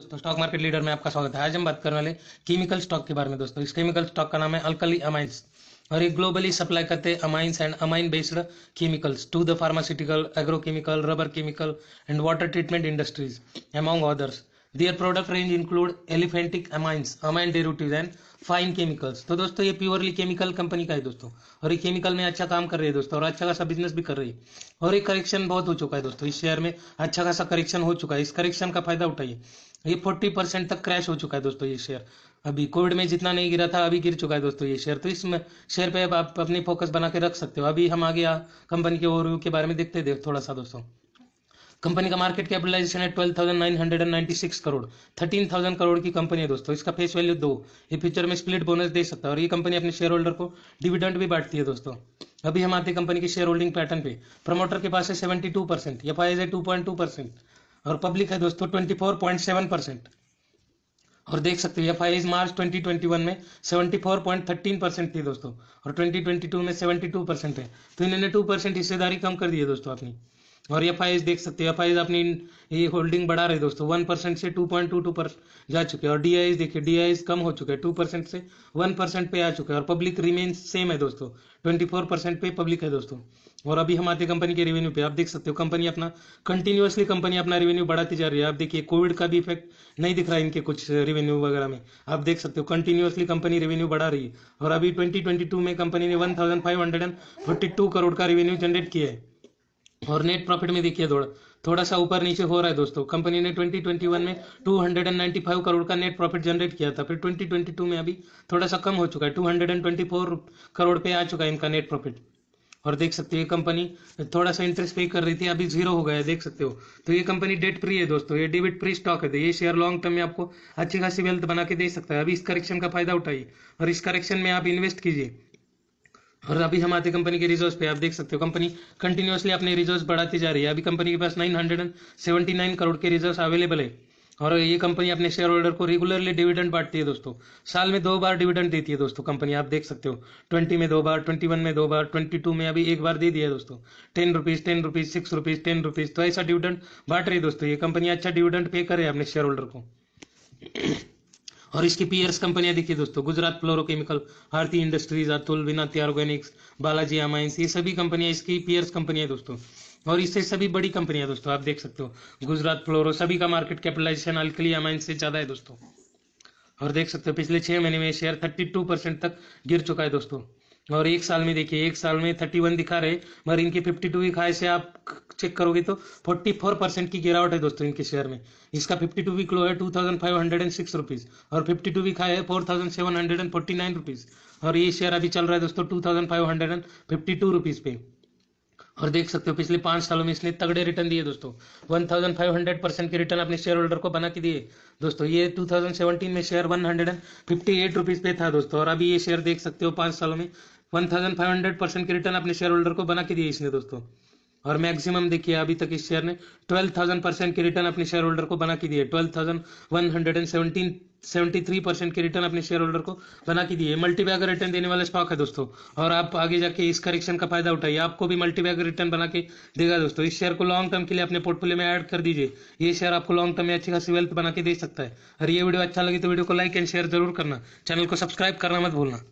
दोस्तों stock market leader में आपका स्वागत है आज हम बात करने वाले केमिकल स्टॉक के बारे में दोस्तों इस केमिकल स्टॉक का नाम है अल्कली अमाइंस और ये ग्लोबली सप्लाई करते हैं amines and amine based chemicals to the pharmaceutical agrochemical rubber chemical and water treatment industries among others their product range include aliphatic amines amine derivative and fine chemicals तो दोस्तों ये purely chemical company का है दोस्तों और ये chemical में अच्छा काम कर रही है दोस्तों और अच्छा खासा बिजनेस भी कर रही है और ये करेक्शन बहुत हो चुका है दोस्तों इस शेयर में अच्छा खासा करेक्शन हो चुका है इस करेक्शन का फायदा उठाइए ये फोर्टी परसेंट तक क्रैश हो चुका है दोस्तों ये शेयर अभी कोविड में जितना नहीं गिरा था अभी गिर चुका है दोस्तों ये शेयर तो इसमें शेयर पे अब आप अपनी फोकस बना के रख सकते हो अभी हम आगे कंपनी के ओवरव्यू के बारे में देखते हैं थोड़ा सा दोस्तों कंपनी का मार्केट कैपिटलाइजेशन है twelve thousand nine hundred and ninety six crore thirteen thousand crore की कंपनी है दोस्तों इसका फेस वैल्यू दो ये फ्यूचर में स्प्लिट बोनस दे सकता है और ये कंपनी अपने शेयर होल्डर को डिविडेंड भी बांटती है दोस्तों अभी हम आते कंपनी के शेयर होल्डिंग पैटर्न पे प्रमोटर के पास है seventy two percent F I Is है टू पॉइंट टू परसेंट और पब्लिक है दोस्तों सेवन परसेंट और देख सकते हो एफ आई मार्च 2021 में 74.13 परसेंट थी दोस्तों और 2022 में 72 परसेंट है तो इन्होंने 2 परसेंट हिस्सेदारी कम कर दी है दोस्तों अपनी और एफ देख सकते हैं एफ अपनी ये होल्डिंग बढ़ा रहे दोस्तों वन परसेंट से टू पॉइंट टू टू पर जा चुके और डी देखिए डी कम हो चुके हैं टू परसेंट से वन परसेंट पे आ चुके हैं और पब्लिक रिमेन सेम है दोस्तों ट्वेंटी फोर परसेंट पे पब्लिक है दोस्तों और अभी हम आते कंपनी के रेवेन्यू पे आप देख सकते हो कंपनी अपना कंटिन्यूअसली कंपनी अपना रेवेन्यू बढ़ाती जा रही है आप देखिए कोविड का भी इफेक्ट नहीं दिख रहा है इनके कुछ रेवेन्यू वगैरह में आप देख सकते हो कंटिन्यूअसली कंपनी रेवेन्यू बढ़ा रही है और अभी ट्वेंटी में कंपनी ने वन करोड़ का रेवेन्यू जनरेट किया है और नेट प्रॉफिट में देखिए थोड़ा थोड़ा सा ऊपर नीचे हो रहा है दोस्तों कंपनी ने 2021 में 295 करोड़ का नेट प्रॉफिट जनरेट किया था फिर 2022 में अभी थोड़ा सा कम हो चुका है 224 करोड़ पे आ चुका है इनका नेट प्रॉफिट और देख सकते हो ये कंपनी थोड़ा सा इंटरेस्ट पे कर रही थी अभी जीरो हो गया देख सकते हो तो ये कंपनी डेट फ्री है दोस्तों ये डेबिट फ्री स्टॉक है ये शेयर लॉन्ग टर्म में आपको अच्छी खासी वेल्थ बना के दे सकता है अभी इस करेक्शन का फायदा उठाइए और इस करेक्शन में आप इन्वेस्ट कीजिए और अभी हम आते कंपनी के रिजर्व पे आप देख सकते हो कंपनी कंटिन्यूसली अपने रिजर्व बढ़ाती जा रही है अभी कंपनी के पास 979 करोड़ के रिजर्व अवेलेबल है और ये कंपनी अपने शेयर होल्डर को रेगुलरली डिविडेंड बांटती है दोस्तों साल में दो बार डिविडेंड देती है दोस्तों कंपनी आप देख सकते हो ट्वेंटी में दो बार ट्वेंटी वन में दो बार ट्वेंटी टू में अभी एक बार दे दिया दोस्तों ten rupees ten rupees six rupees ten rupees तो ऐसा डिविडेंड बांट रही है दोस्तों ये कंपनी अच्छा डिविडेंड पे करे अपने शेयर होल्डर को और इसकी पीयर्स कंपनियां देखिए दोस्तों Gujarat Fluorochemicals Aarti Industries Atul Vinati Organics Balaji Amines ये सभी कंपनियां इसकी पीयर्स कंपनियां दोस्तों और इससे सभी बड़ी कंपनियां दोस्तों आप देख सकते हो गुजरात फ्लोरो सभी का मार्केट कैपिटलाइजेशन अल्कली अमाइंस से ज्यादा है दोस्तों और देख सकते हो पिछले छह महीने में शेयर थर्टी टू परसेंट तक गिर चुका है दोस्तों और एक साल में देखिए एक साल में थर्टी वन दिखा रहे मगर इनकी फिफ्टी टू की खाई से आप चेक करोगे तो फोर्टी फोर परसेंट की गिरावट है दोस्तों इनके शेयर में इसका फिफ्टी टू वीक लो है two thousand five hundred and six rupees और फिफ्टी टू वीक हाई है four thousand seven hundred and forty nine rupees और ये शेयर अभी चल रहा है दोस्तों two thousand five hundred and fifty two rupees पे और देख सकते हो पिछले पांच सालों में इसने तगड़े रिटर्न दिए दोस्तों 1500 परसेंट के रिटर्न अपने शेयर होल्डर को बना के दिए दोस्तों ये 2017 में शेयर वन हंड्रेड पे था दोस्तों और अभी ये शेयर देख सकते हो पांच सालों में 1500 परसेंट के रिटर्न अपने शेयर होल्डर को बना के दिए इसने दोस्तों और मैक्सिमम देखिए अभी तक इस शेयर ने 12,000 परसेंट के रिटर्न अपने शेयर होल्डर को बना के दिए 12,117 73 परसेंट के रिटर्न अपने शेयर होल्डर को बना के दिए मल्टीबैगर रिटर्न देने वाला स्टॉक है दोस्तों और आप आगे जाके इस करेक्शन का फायदा उठाइए आपको भी मल्टीबैगर रिटर्न बना के देगा दोस्तों इस शेयर को लॉन्ग टर्म के लिए अपने पोर्टफोलियो में एड कर दीजिए ये शेयर आपको लॉन्ग टर्म में अच्छी खासी वेल्थ बना के दे सकता है और ये वीडियो अच्छा लगे तो वीडियो को लाइक एंड शेयर जरूर करना चैनल को सब्सक्राइब करना मत भूलना